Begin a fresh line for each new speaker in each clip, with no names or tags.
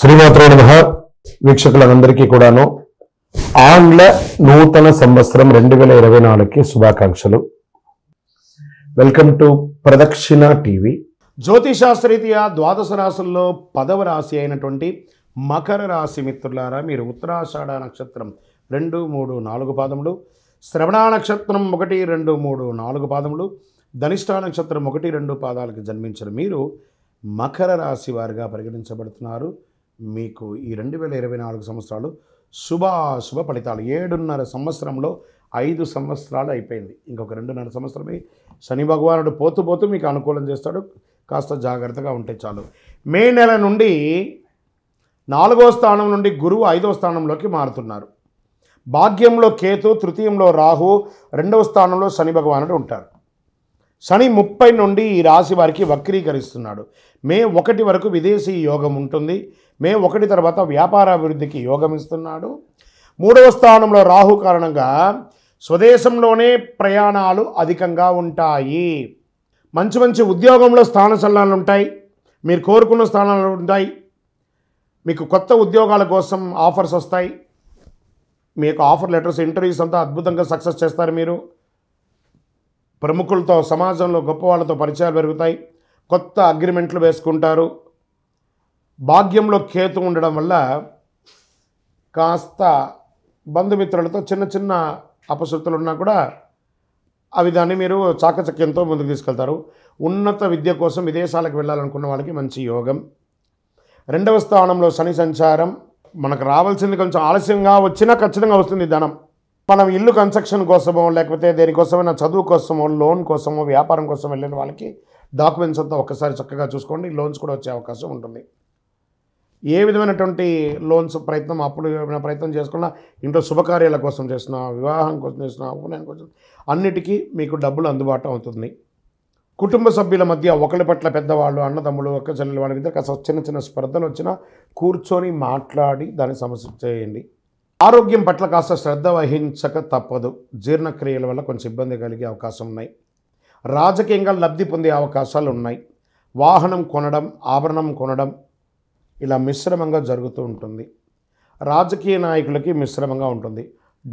శ్రీమాత్రో నమ వీక్షకులందరికీ కూడాను ఆంగ్ల నూతన సంవత్సరం రెండు వేల ఇరవై నాలుగుకి శుభాకాంక్షలు వెల్కమ్ టు ప్రదక్షిణ టీవీ జ్యోతిషాస్త్రీతీయ ద్వాదశ రాశుల్లో పదవ రాశి అయినటువంటి మకర రాశి మిత్రులారా మీరు ఉత్తరాషాఢ నక్షత్రం రెండు మూడు నాలుగు పాదములు శ్రవణ నక్షత్రం ఒకటి రెండు మూడు నాలుగు పాదములు ధనిష్ట నక్షత్రం ఒకటి రెండు పాదాలకు జన్మించిన మీరు మకర రాశి వారిగా పరిగణించబడుతున్నారు మీకు ఈ రెండు వేల ఇరవై నాలుగు సంవత్సరాలు శుభాశుభ ఫలితాలు ఏడున్నర సంవత్సరంలో ఐదు సంవత్సరాలు అయిపోయింది ఇంకొక రెండున్నర సంవత్సరమే శని భగవానుడు పోతూ పోతూ మీకు అనుకూలం చేస్తాడు కాస్త జాగ్రత్తగా ఉంటే చాలు మే నెల నుండి నాలుగో స్థానం నుండి గురువు ఐదో స్థానంలోకి మారుతున్నారు భాగ్యంలో కేతు తృతీయంలో రాహు రెండవ స్థానంలో శని భగవానుడు ఉంటారు శని ముప్పై నుండి ఈ రాశి వారికి వక్రీకరిస్తున్నాడు మే ఒకటి వరకు విదేశీ యోగం ఉంటుంది మే ఒకటి తర్వాత వ్యాపార అభివృద్ధికి యోగం ఇస్తున్నాడు మూడవ స్థానంలో రాహు కారణంగా స్వదేశంలోనే ప్రయాణాలు అధికంగా ఉంటాయి మంచి మంచి ఉద్యోగంలో స్థాన సల్లాలు ఉంటాయి మీరు కోరుకున్న స్థానాలు ఉంటాయి మీకు కొత్త ఉద్యోగాల కోసం ఆఫర్స్ వస్తాయి మీకు ఆఫర్ లెటర్స్ ఇంటర్వ్యూస్ అంతా అద్భుతంగా సక్సెస్ చేస్తారు మీరు ప్రముఖులతో సమాజంలో గొప్పవాళ్లతో పరిచయాలు పెరుగుతాయి కొత్త అగ్రిమెంట్లు వేసుకుంటారు భాగ్యంలో కేతు ఉండడం వల్ల కాస్త బంధుమిత్రులతో చిన్న చిన్న అపశృతులు ఉన్నా కూడా అవి దాన్ని మీరు చాకచక్యంతో ముందుకు తీసుకెళ్తారు ఉన్నత విద్య కోసం విదేశాలకు వెళ్ళాలనుకున్న వాళ్ళకి మంచి యోగం రెండవ స్థానంలో శని సంచారం మనకు రావాల్సింది కొంచెం ఆలస్యంగా వచ్చినా ఖచ్చితంగా వస్తుంది ధనం మనం ఇల్లు కన్స్ట్రక్షన్ కోసమో లేకపోతే దేనికోసమైనా చదువు కోసమో లోన్ కోసమో వ్యాపారం కోసం వెళ్ళిన వాళ్ళకి డాక్యుమెంట్స్ అంతా ఒక్కసారి చక్కగా చూసుకోండి లోన్స్ కూడా వచ్చే అవకాశం ఉంటుంది ఏ విధమైనటువంటి లోన్స్ ప్రయత్నం అప్పులు ఏమైనా ప్రయత్నం చేసుకున్నా ఇంట్లో శుభకార్యాల కోసం చేసిన వివాహం కోసం చేసిన ఉపనయనం కోసం అన్నిటికీ మీకు డబ్బులు అందుబాటు అవుతుంది కుటుంబ సభ్యుల మధ్య ఒకరి పట్ల పెద్దవాళ్ళు అన్నదమ్ములు ఒక్క చెల్లెలు వాళ్ళ మీద చిన్న చిన్న స్పర్ధలు వచ్చినా కూర్చొని మాట్లాడి దాన్ని సమస్య చేయండి ఆరోగ్యం పట్ల కాస్త శ్రద్ధ వహించక తప్పదు జీర్ణక్రియల వల్ల కొంచెం ఇబ్బంది కలిగే అవకాశం ఉన్నాయి రాజకీయంగా లబ్ధి పొందే అవకాశాలు ఉన్నాయి వాహనం కొనడం ఆభరణం కొనడం ఇలా మిశ్రమంగా జరుగుతూ ఉంటుంది రాజకీయ నాయకులకి మిశ్రమంగా ఉంటుంది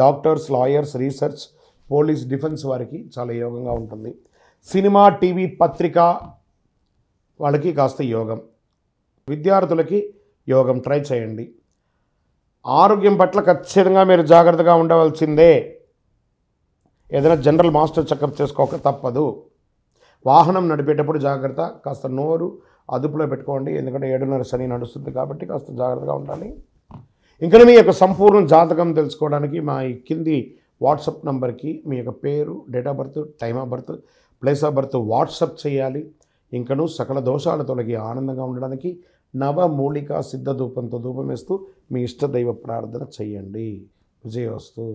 doctors lawyers research police defence వారికి చాలా యోగంగా ఉంటుంది సినిమా టీవీ పత్రిక వాళ్ళకి కాస్త యోగం విద్యార్థులకి యోగం ట్రై చేయండి ఆరోగ్యం పట్ల ఖచ్చితంగా మీరు జాగ్రత్తగా ఉండవలసిందే ఏదైనా జనరల్ మాస్టర్ చెకప్ చేసుకోక తప్పదు వాహనం నడిపేటప్పుడు జాగ్రత్త కాస్త నోరు అదుపులో పెట్టుకోండి ఎందుకంటే ఏడున్నర శని నడుస్తుంది కాబట్టి కాస్త జాగ్రత్తగా ఉండాలి ఇంకా మీ యొక్క సంపూర్ణ జాతకం తెలుసుకోవడానికి మా ఈ కింది వాట్సప్ నంబర్కి మీ యొక్క పేరు date of birth time of birth place of birth WhatsApp చేయాలి ఇంకను సకల దోషాలు తొలగి ఆనందంగా ఉండడానికి మూలికా సిద్ధ ధూపంతో ధూపం వేస్తూ మీ ఇష్టదైవ ప్రార్థన చేయండి విజయవస్తు